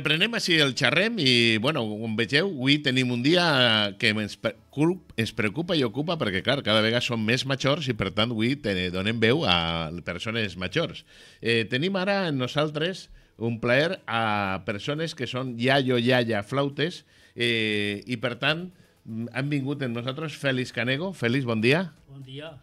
reprenem així el xerrem i, bueno, com vegeu, avui tenim un dia que ens, ens preocupa i ocupa perquè, clar, cada vegada som més majors i, per tant, avui donem veu a persones majors. Eh, tenim ara en nosaltres un plaer a persones que són iaio, iaia, flautes eh, i, per tant, han vingut en nosaltres Félix Canego. Félix, bon dia. Bon dia.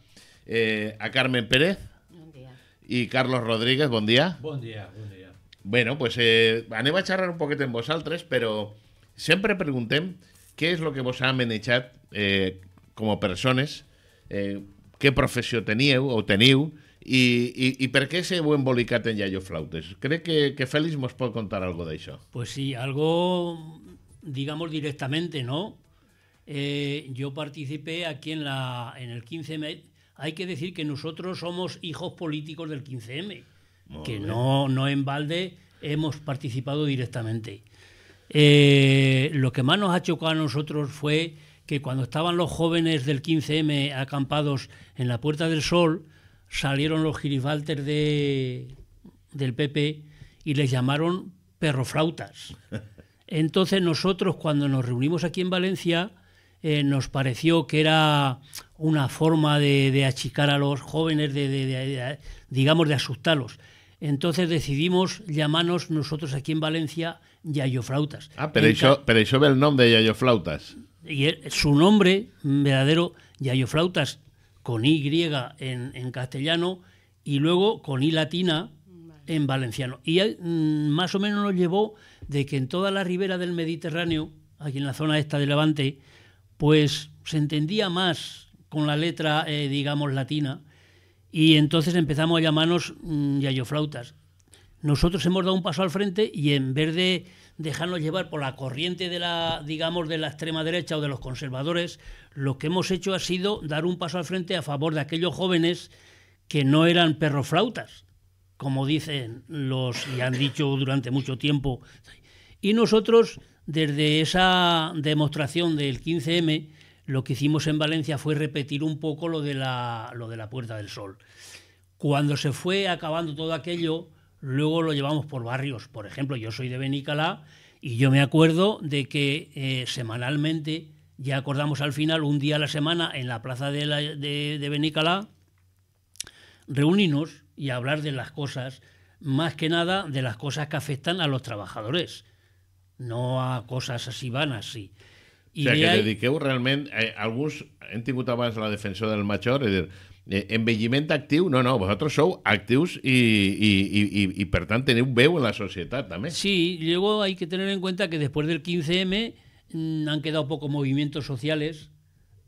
Eh, a Carmen Pérez. Bon dia. I Carlos Rodríguez, bon dia. Bon dia, bon dia. Bueno, pues eh, a xerrar un poquito en vosotros, pero siempre preguntem qué es lo que vos ha echad? como personas, qué profesión eh, eh o teniu y por qué ese buen s'heu en Yayo Flautes. ¿Crees que, Félix mos puede contar algo de eso? Pues sí, algo, digamos directamente, ¿no? Eh, yo participé aquí en, la, en el 15M. Hay que decir que nosotros somos hijos políticos del 15M. que no, no en balde hemos participado directamente. Eh, lo que más nos ha chocado a nosotros fue que cuando estaban los jóvenes del 15M acampados en la Puerta del Sol, salieron los girifalters del PP y les llamaron perroflautas. Entonces nosotros cuando nos reunimos aquí en Valencia eh, nos pareció que era una forma de, achicar a los jóvenes, digamos, de asustarlos. Entonces decidimos llamarnos nosotros aquí en Valencia Yayoflautas. Ah, pero eso, pero ve el nombre de Yayoflautas. Y su nombre verdadero, Yayoflautas, con Y en, en castellano y luego con I latina en valenciano. Y mm, más o menos nos llevó de que en toda la ribera del Mediterráneo, aquí en la zona esta de Levante, pues se entendía más con la letra, eh, digamos, latina y entonces empezamos a llamarnos mm, yayoflautas. Nosotros hemos dado un paso al frente y en vez de dejarnos llevar por la corriente de la, digamos, de la extrema derecha o de los conservadores, lo que hemos hecho ha sido dar un paso al frente a favor de aquellos jóvenes que no eran perroflautas, como dicen los y han dicho durante mucho tiempo. Y nosotros, desde esa demostración del 15M, lo que hicimos en Valencia fue repetir un poco lo de la, lo de la Puerta del Sol. Cuando se fue acabando todo aquello, luego lo llevamos por barrios. Por ejemplo, yo soy de Benicalá y yo me acuerdo de que eh, semanalmente, ya acordamos al final, un día a la semana en la plaza de, de, Benicalá, reunirnos y hablar de las cosas, más que nada de las cosas que afectan a los trabajadores, no a cosas así vanas, sí o sea, que hi... realmente... realment... algunos eh, alguns hem la defensora del mayor es decir... dir, eh, activo? no, no, Vosotros sou activos y, y, y, y, per tant en la sociedad también. Sí, luego hay que tener en cuenta que después del 15M mm, han quedado pocos movimientos sociales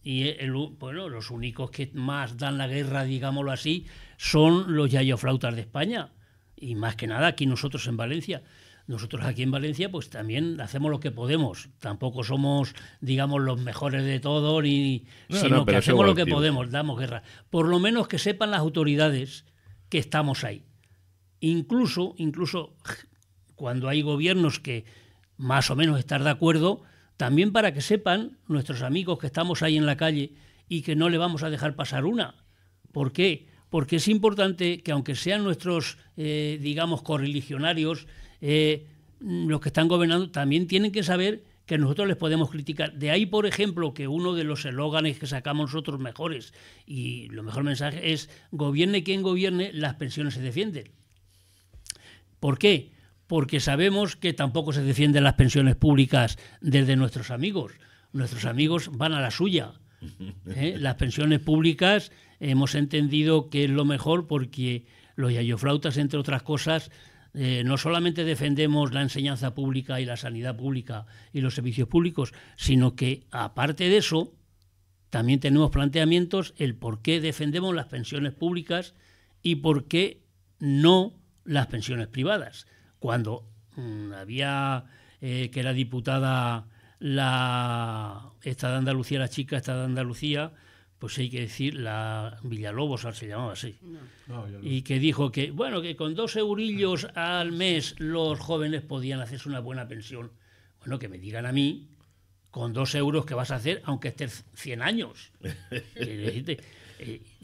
y eh, bueno, los únicos que más dan la guerra, digámoslo así, son los yayoflautas de España y más que nada aquí nosotros en Valencia. Nosotros aquí en Valencia pues también hacemos lo que podemos. Tampoco somos, digamos, los mejores de todo, ni, sino que hacemos lo que podemos, damos guerra. Por lo menos que sepan las autoridades que estamos ahí. Incluso, incluso cuando hay gobiernos que más o menos están de acuerdo, también para que sepan nuestros amigos que estamos ahí en la calle y que no le vamos a dejar pasar una. ¿Por qué? Porque es importante que aunque sean nuestros, eh, digamos, correligionarios, eh, los que están gobernando también tienen que saber que nosotros les podemos criticar. De ahí, por ejemplo, que uno de los eslóganes que sacamos nosotros mejores y lo mejor mensaje es, gobierne quien gobierne, las pensiones se defienden. ¿Por qué? Porque sabemos que tampoco se defienden las pensiones públicas desde nuestros amigos. Nuestros amigos van a la suya. ¿eh? Las pensiones públicas hemos entendido que es lo mejor porque los yayoflautas, entre otras cosas, eh, no solamente defendemos la enseñanza pública y la sanidad pública y los servicios públicos, sino que aparte de eso, también tenemos planteamientos el por qué defendemos las pensiones públicas y por qué no las pensiones privadas. Cuando mm, había eh, que era diputada la esta de Andalucía, la chica esta de Andalucía, pues hay que decir, la Villalobos se llamaba así, ah, y que dijo que, bueno, que con dos eurillos al mes los jóvenes podían hacerse una buena pensión. Bueno, que me digan a mí, con dos euros ¿qué vas a hacer, aunque estés 100 años.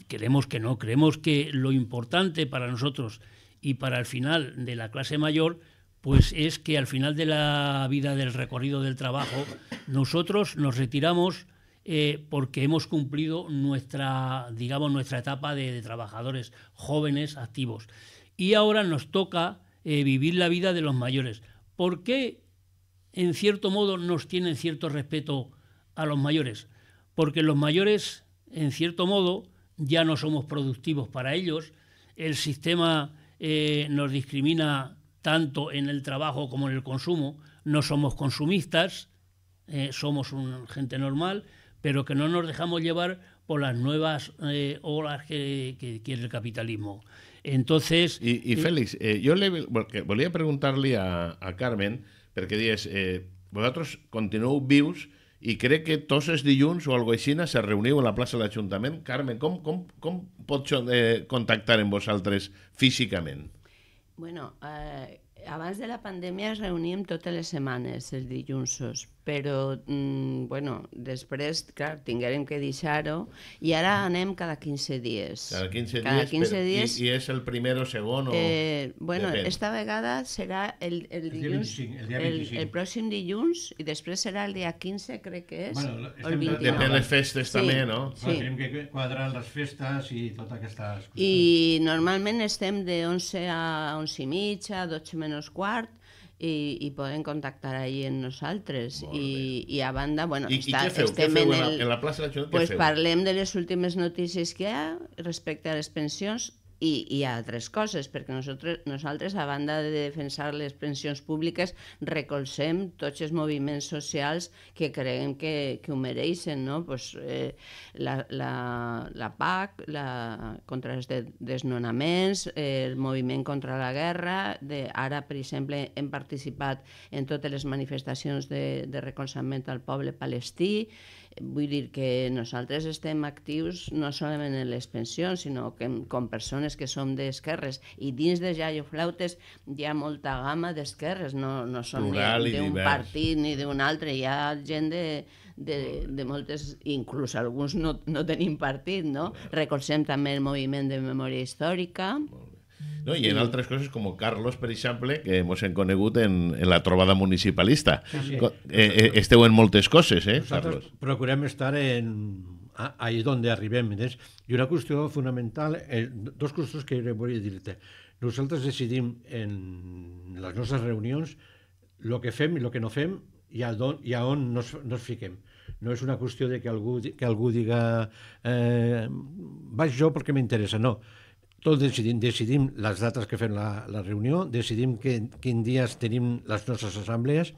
creemos eh, que no, creemos que lo importante para nosotros y para el final de la clase mayor, pues es que al final de la vida del recorrido del trabajo, nosotros nos retiramos eh, porque hemos cumplido nuestra, digamos, nuestra etapa de, trabajadores jóvenes activos. Y ahora nos toca eh, vivir la vida de los mayores. ¿Por qué, en cierto modo, nos tienen cierto respeto a los mayores? Porque los mayores, en cierto modo, ya no somos productivos para ellos. El sistema eh, nos discrimina tanto en el trabajo como en el consumo. No somos consumistas, somos gente normal pero que no nos dejamos llevar por las nuevas eh, olas que, quiere el capitalismo. Entonces... Y, eh, Félix, eh, yo le a preguntarle a, a Carmen, porque dices, vosotros continuó views y cree que todos los dijuns o algo así se reunió en la plaza de ayuntamiento. Carmen, ¿cómo cómo contactar en vosotros físicamente? Bueno, eh, de la pandemia reuní reuníem todas las semanas, els dilluns, però mm, bueno, després, clar, tinguérem que deixar-ho i ara anem cada 15 dies. Cada 15 cada dies, 15 però, dies i, i és el primer o segon? O... Eh, bueno, Depèn. esta vegada serà el, el, dilluns, el, 25, el, dia 25. el, el pròxim dilluns i després serà el dia 15, crec que és, bueno, el 29. Depèn les festes sí, també, no? Sí. Bueno, tenim que quadrar les festes i tota aquesta... I normalment estem de 11 a 11 i mitja, 12 menys quart, i, i poden contactar allí amb nosaltres. I, I a banda, bueno, I, està, i què feu? estem què feu en, el, en, la, plaça de la Junta, pues feu? Parlem de les últimes notícies que hi ha respecte a les pensions, i, i altres coses, perquè nosaltres, nosaltres, a banda de defensar les pensions públiques, recolzem tots els moviments socials que creiem que, que ho mereixen, no? Pues, eh, la, la, la PAC, la, contra els de, desnonaments, eh, el moviment contra la guerra, de, ara, per exemple, hem participat en totes les manifestacions de, de recolzament al poble palestí, Vull dir que nosaltres estem actius no solament en les pensions, sinó que com persones que som d'esquerres. I dins de Jaio Flautes hi ha molta gamma d'esquerres, no, no som Plural ni d'un partit ni d'un altre. Hi ha gent de, de, de moltes, inclús alguns no, no tenim partit, no? Recolzem també el moviment de memòria històrica. Molt no? I en altres coses, com Carlos, per exemple, que ens hem conegut en, en la trobada municipalista. Sí, sí. Eh, eh esteu en moltes coses, eh, Nosaltres Carlos? procurem estar en, ahí és on arribem. Des? I una qüestió fonamental, eh, dos qüestions que volia dir-te. Nosaltres decidim en les nostres reunions el que fem i el que no fem i a on, i a on nos, nos fiquem. No és una qüestió de que algú, que algú diga eh, vaig jo perquè m'interessa, no tots decidim, decidim les dates que fem la, la reunió, decidim que, quin dies tenim les nostres assemblees.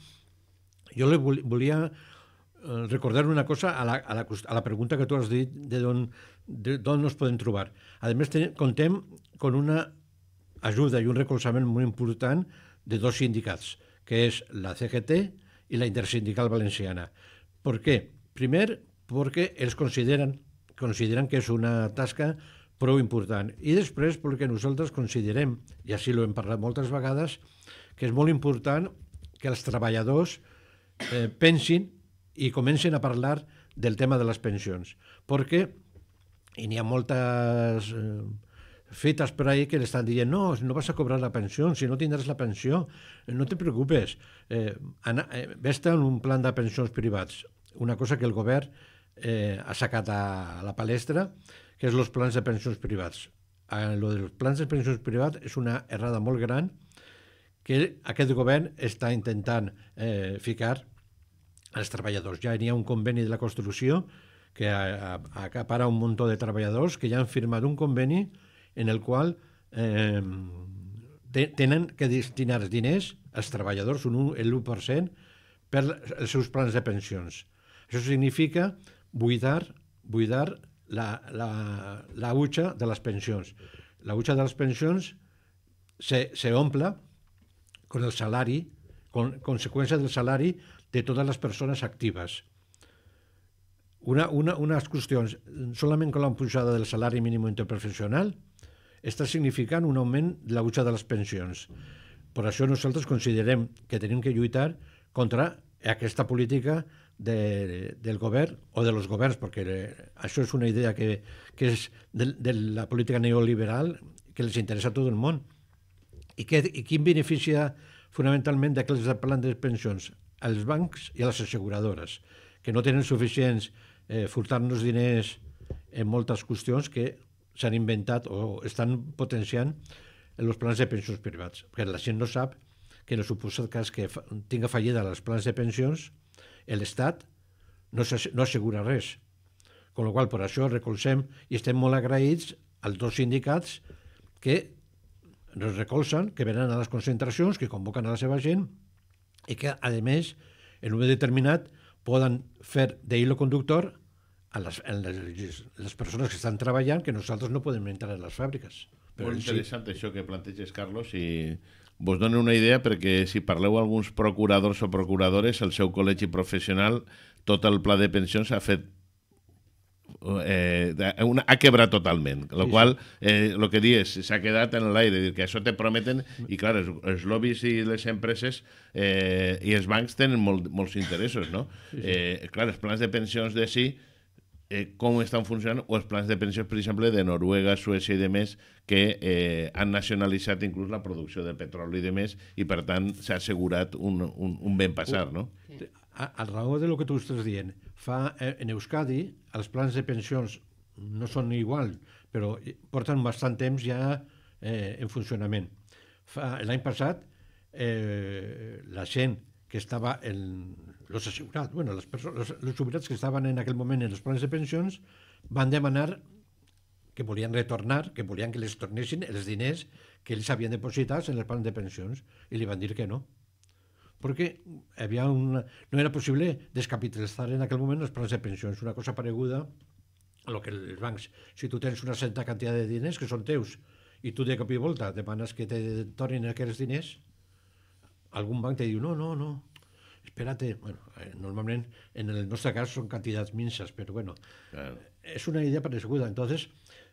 Jo li volia eh, recordar una cosa a la, a la, a la pregunta que tu has dit de d'on d'on nos podem trobar. A més, ten, contem amb una ajuda i un recolzament molt important de dos sindicats, que és la CGT i la Intersindical Valenciana. Per què? Primer, perquè els consideren, consideren que és una tasca prou important. I després, perquè nosaltres considerem, i així ho hem parlat moltes vegades, que és molt important que els treballadors eh, pensin i comencin a parlar del tema de les pensions, perquè n'hi ha moltes eh, fetes per ahí que li estan dient no, no vas a cobrar la pensió, si no tindràs la pensió, eh, no te preocupes, eh, anar, eh, vés en un plan de pensions privats, una cosa que el govern eh, ha sacat a, a la palestra, que és els plans de pensions privats. El eh, lo dels plans de pensions privats és una errada molt gran que aquest govern està intentant eh, ficar als treballadors. Ja hi ha un conveni de la construcció que acapara un munt de treballadors que ja han firmat un conveni en el qual eh, tenen que destinar els diners als treballadors, un 1, el 1%, per els seus plans de pensions. Això significa buidar, buidar la, la, la butxa de les pensions. La butxa de les pensions se, se omple con el salari, con conseqüència del salari de totes les persones actives. Una, una, unes qüestions, solament amb la pujada del salari mínim interprofessional està significant un augment de la butxa de les pensions. Per això nosaltres considerem que tenim que lluitar contra aquesta política de, del govern o de los governs, perquè eh, això és una idea que, que és de, de la política neoliberal que els interessa a tot el món. I, que, i quin beneficia fonamentalment d'aquells plans de pensions? Als bancs i a les asseguradores, que no tenen suficients eh, furtar-nos diners en moltes qüestions que s'han inventat o estan potenciant en els plans de pensions privats. Perquè la gent no sap que en el suposat cas que fa, tinga fallida els plans de pensions, L'Estat no, no assegura res. Con la qual per això recolzem i estem molt agraïts als dos sindicats que ens recolzen, que venen a les concentracions, que convoquen a la seva gent i que, a més, en un moment determinat poden fer d'hilo conductor a les, a les, les persones que estan treballant que nosaltres no podem entrar a les fàbriques. Però Molt interessant sí. això que planteges, Carlos, i vos dono una idea perquè si parleu a alguns procuradors o procuradores, el seu col·legi professional, tot el pla de pensions ha fet eh, una, ha quebrat totalment, la sí, qual eh, que dius s'ha quedat en l'aire, dir que això te prometen i clar, els, els lobbies i les empreses eh, i els bancs tenen molt, molts interessos, no? Sí, sí. Eh, clar, els plans de pensions de sí eh, com estan funcionant els plans de pensions, per exemple, de Noruega, Suècia i demés, que eh, han nacionalitzat inclús la producció de petroli i demés i, per tant, s'ha assegurat un, un, un ben passar, oh, no? A, a raó de lo que tu estàs dient, fa, eh, en Euskadi els plans de pensions no són igual, però eh, porten bastant temps ja eh, en funcionament. L'any passat, eh, la gent que estava en los asegurats, bueno, les persones, los, jubilats que estaven en aquell moment en els plans de pensions van demanar que volien retornar, que volien que les tornessin els diners que ells havien depositats en els plans de pensions i li van dir que no. Perquè havia una... no era possible descapitalitzar en aquell moment els plans de pensions, una cosa pareguda a lo que els bancs, si tu tens una certa quantitat de diners que són teus i tu de cop i volta demanes que te tornin aquests diners, algun banc te diu no, no, no, espérate, bueno, normalment en el nostre cas són quantitats minces, però bueno, claro. és una idea parescuda. Entonces,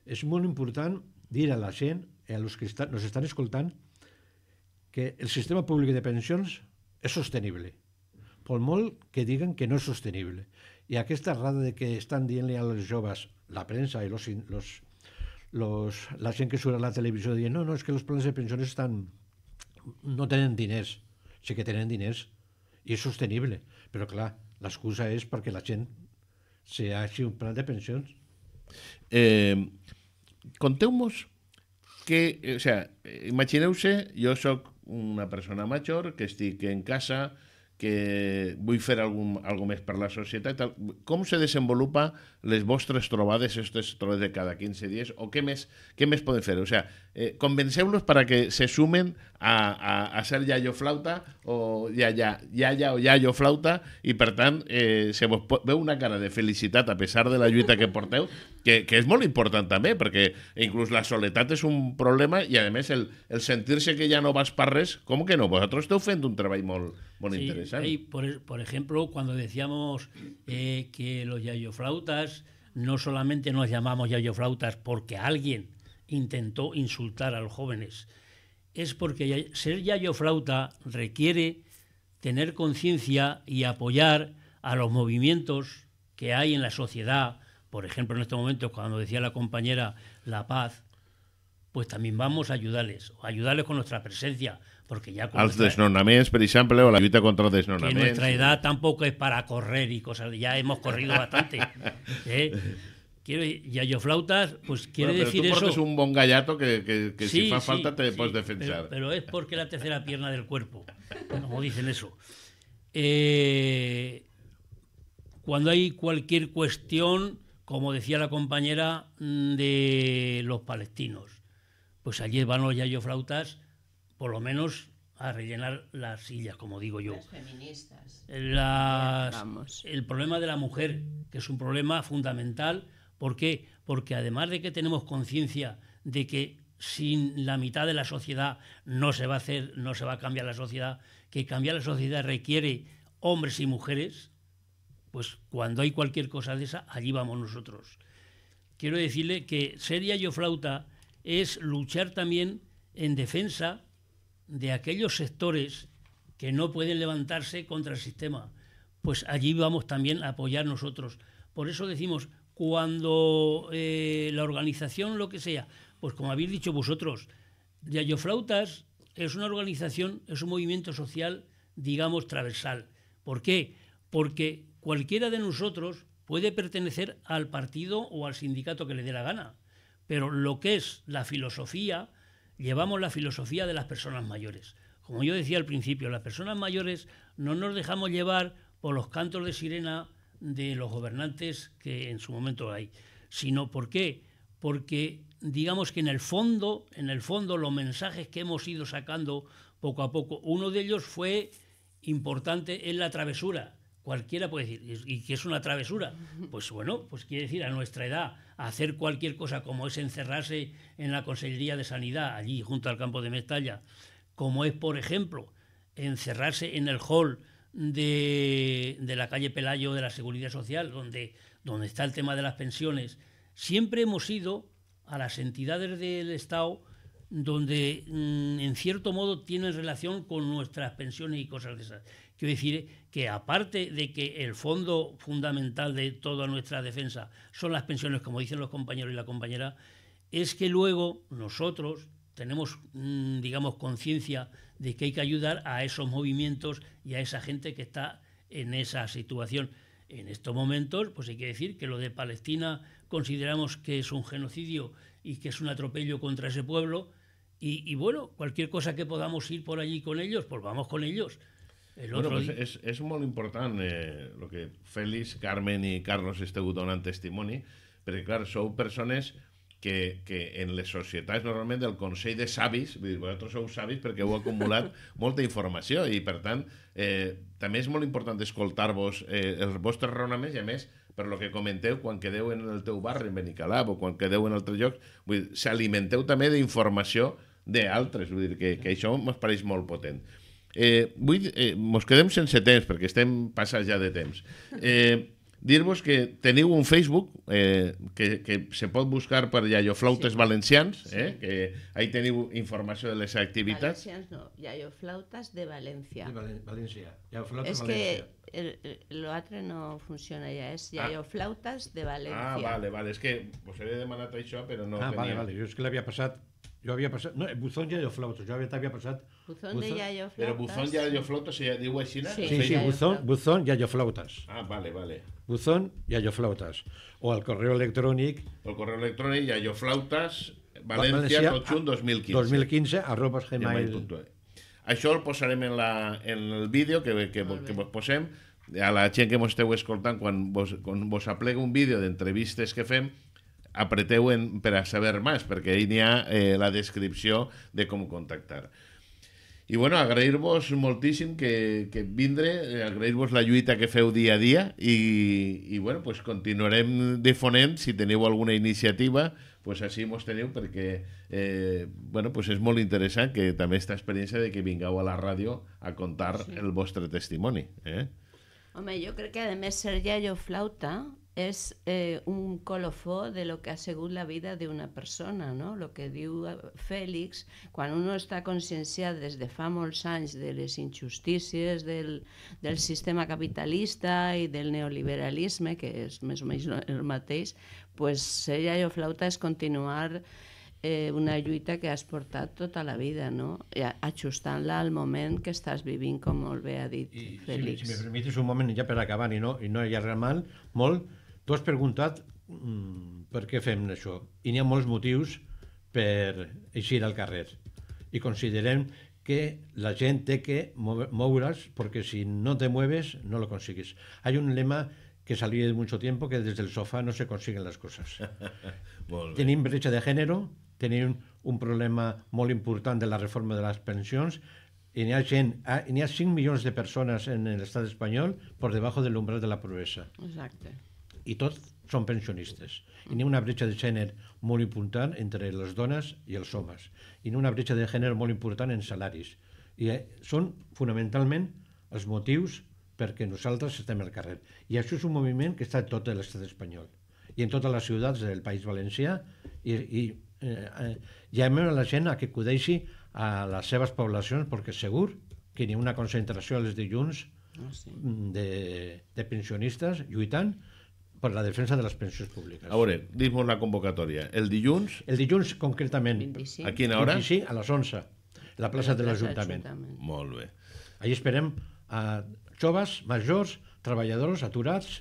és molt important dir a la gent, eh, a los que está, nos estan escoltant, que el sistema públic de pensions és sostenible, per molt que diguen que no és sostenible. I aquesta rada de que estan dient-li a les joves, la premsa i los, los, los, la gent que surt a la televisió dient no, no, és que els plans de pensions estan... no tenen diners. Sí que tenen diners, i és sostenible. Però, clar, l'excusa és perquè la gent se hagi un plan de pensions. Eh, Conteu-nos que, o sea, imagineu-se, jo sóc una persona major, que estic en casa, que vull fer algun, algo més per la societat. Tal. Com se desenvolupa les vostres trobades, aquestes trobades de cada 15 dies, o què més, què més poden fer? O sigui, sea, eh, convenceulos para que se sumen a, a, a ser Yayo Flauta o Yaya, Yaya o Yayo Flauta i per tant eh, se vos veu una cara de felicitat a pesar de la lluita que porteu que, que és molt important també perquè inclús la soledat és un problema i a més el, el sentir-se que ja no vas per res com que no? Vosaltres esteu fent un treball molt, molt sí, interessant. Sí, por, e-, por ejemplo, cuando decíamos eh, que los Yayo Flautas no solamente nos llamamos Yayo Flautas porque alguien intentó insultar a los jóvenes. Es porque ser Yayo Flauta requiere tener conciencia y apoyar a los movimientos que hay en la sociedad. Por ejemplo, en este momento cuando decía la compañera la paz, pues también vamos a ayudarles, ayudarles con nuestra presencia, porque ya con o la contra nuestra edad tampoco es para correr y cosas, ya hemos corrido bastante. ¿eh? Quiero, Yayo Flautas, pues quiere pero decir tú eso. Es un bon gallato que, si fa falta te puedes defender. Pero, es porque la tercera pierna del cuerpo, como dicen eso. Eh, cuando hay cualquier cuestión, como decía la compañera mm, de los palestinos, pues allí van los Yayo Flautas, por lo menos a rellenar las sillas, como digo yo. Las feministas. el problema de la mujer, que es un problema fundamental ¿Por qué? Porque además de que tenemos conciencia de que sin la mitad de la sociedad no se va a hacer, no se va a cambiar la sociedad, que cambiar la sociedad requiere hombres y mujeres, pues cuando hay cualquier cosa de esa, allí vamos nosotros. Quiero decirle que ser yo flauta es luchar también en defensa de aquellos sectores que no pueden levantarse contra el sistema. Pues allí vamos también a apoyar nosotros. Por eso decimos, cuando eh, la organización, lo que sea, pues como habéis dicho vosotros, flautas es una organización, es un movimiento social, digamos, transversal. ¿Por qué? Porque cualquiera de nosotros puede pertenecer al partido o al sindicato que le dé la gana. Pero lo que es la filosofía, llevamos la filosofía de las personas mayores. Como yo decía al principio, las personas mayores no nos dejamos llevar por los cantos de sirena, de los gobernantes que en su momento hay, sino por qué, porque digamos que en el fondo, en el fondo los mensajes que hemos ido sacando poco a poco, uno de ellos fue importante en la travesura. Cualquiera puede decir, ¿y qué es una travesura? Pues bueno, pues quiere decir a nuestra edad, hacer cualquier cosa como es encerrarse en la Consejería de Sanidad, allí junto al campo de Mestalla, como es, por ejemplo, encerrarse en el hall de, la calle Pelayo de la Seguridad Social, donde, donde está el tema de las pensiones, siempre hemos ido a las entidades del Estado donde mm, en cierto modo tienen relación con nuestras pensiones y cosas de esas. Quiero decir que aparte de que el fondo fundamental de toda nuestra defensa son las pensiones, como dicen los compañeros y la compañera, es que luego nosotros tenemos, mm, digamos, conciencia de que hay que ayudar a esos movimientos y a esa gente que está en esa situación. En estos momentos, pues hay que decir que lo de Palestina consideramos que es un genocidio y que es un atropello contra ese pueblo. Y, bueno, cualquier cosa que podamos ir por allí con ellos, pues vamos con ellos. Pues es, muy importante eh, lo que Félix, Carmen y Carlos esteu han testimonio, pero claro, son personas... que, que en les societats normalment el Consell de Savis, vull dir, vosaltres sou savis perquè heu acumulat molta informació i per tant eh, també és molt important escoltar-vos eh, els vostres raonaments i a més per lo que comenteu, quan quedeu en el teu barri, en Benicalab, o quan quedeu en altres llocs, vull dir, s'alimenteu també d'informació d'altres, vull dir, que, que això ens pareix molt potent. Eh, vull, eh, mos quedem sense temps, perquè estem passats ja de temps. Eh, dir-vos que teniu un Facebook eh, que, que se pot buscar per Flautes sí. Valencians, sí. eh, que ahí teniu informació de les activitats. Valencians no, Flautes de València. De València. de València. És que l'altre no funciona ja, és ja ah. flautes de ah, València. Ah, vale, vale, és que vos he demanat això, però no ah, tenia... vale, vale, jo és que l'havia passat jo havia passat... No, Buzón jo Flautas, jo havia, havia passat... Buzón, Buzón de Yayo Flautas. Però Buzón Yayo Flautas, ja diu així? Sí, sí, sí, sí Buzón, Buzón jo flautes. Ah, vale, vale. Buzón jo flautes. O el correu electrònic... El correu electrònic Yayo Flautas, Valencia, Valencia tot junt, 2015. 2015, arroba gmail.com. Això el posarem en, la, en el vídeo que, que, que, que posem a la gent que mos esteu escoltant quan vos, quan vos aplega un vídeo d'entrevistes que fem apreteu en, per a saber més, perquè ahí n'hi ha eh, la descripció de com contactar. I bueno, agrair-vos moltíssim que, que vindre, eh, agrair-vos la lluita que feu dia a dia i, i bueno, pues continuarem difonent si teniu alguna iniciativa pues així mos teniu perquè eh, bueno, pues és molt interessant que també esta experiència de que vingueu a la ràdio a contar sí. el vostre testimoni. Eh? Home, jo crec que a més ser ja jo flauta és eh, un colofó de lo que ha sigut la vida d'una persona, no? Lo que diu eh, Fèlix, quan uno està conscienciat des de fa molts anys de les injustícies del, del sistema capitalista i del neoliberalisme, que és més o menys el mateix, pues Sella i Flauta és continuar eh, una lluita que has portat tota la vida, no? ajustant-la al moment que estàs vivint, com molt bé ha dit I, Fèlix. Si, si me permites un moment ja per acabar i no, i no hi ha res mal, molt, Tu has preguntat mm, per què fem això i n'hi ha molts motius per eixir al carrer i considerem que la gent té que moure's perquè si no te mueves no lo consigues. Hay un lema que salió de mucho tiempo que desde el sofá no se consiguen las cosas. tenim bretxa de gènere, tenim un problema molt important de la reforma de les pensions i n'hi ha gent, ah, n'hi ha 5 milions de persones en l'estat espanyol per debajo del umbral de la pobresa. Exacte i tots són pensionistes. I n'hi ha una bretxa de gènere molt important entre les dones i els homes. I n'hi ha una bretxa de gènere molt important en salaris. I eh, són fonamentalment els motius perquè nosaltres estem al carrer. I això és un moviment que està a tot l'estat espanyol i en totes les ciutats del País Valencià i, i eh, llamem eh, a la gent a que acudeixi a les seves poblacions perquè segur que hi ha una concentració els dilluns ah, sí. de, de pensionistes lluitant per la defensa de les pensions públiques. A veure, dis-nos la convocatòria. El dilluns... El dilluns, concretament. 25. A quina hora? 25, a les 11, la plaça de l'Ajuntament. Molt bé. Allí esperem a eh, joves, majors, treballadors, aturats,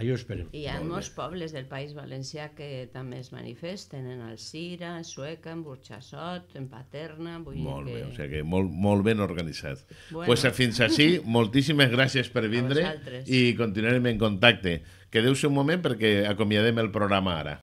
allò esperem. Hi ha Molt molts bé. pobles del País Valencià que també es manifesten, en Alcira, en Sueca, en Burxassot, en Paterna... Vull molt que... bé, o sigui que molt, molt ben organitzat. Bueno. Pues eh, fins així, moltíssimes gràcies per vindre i continuarem en contacte. Quedeu-se un moment perquè acomiadem el programa ara.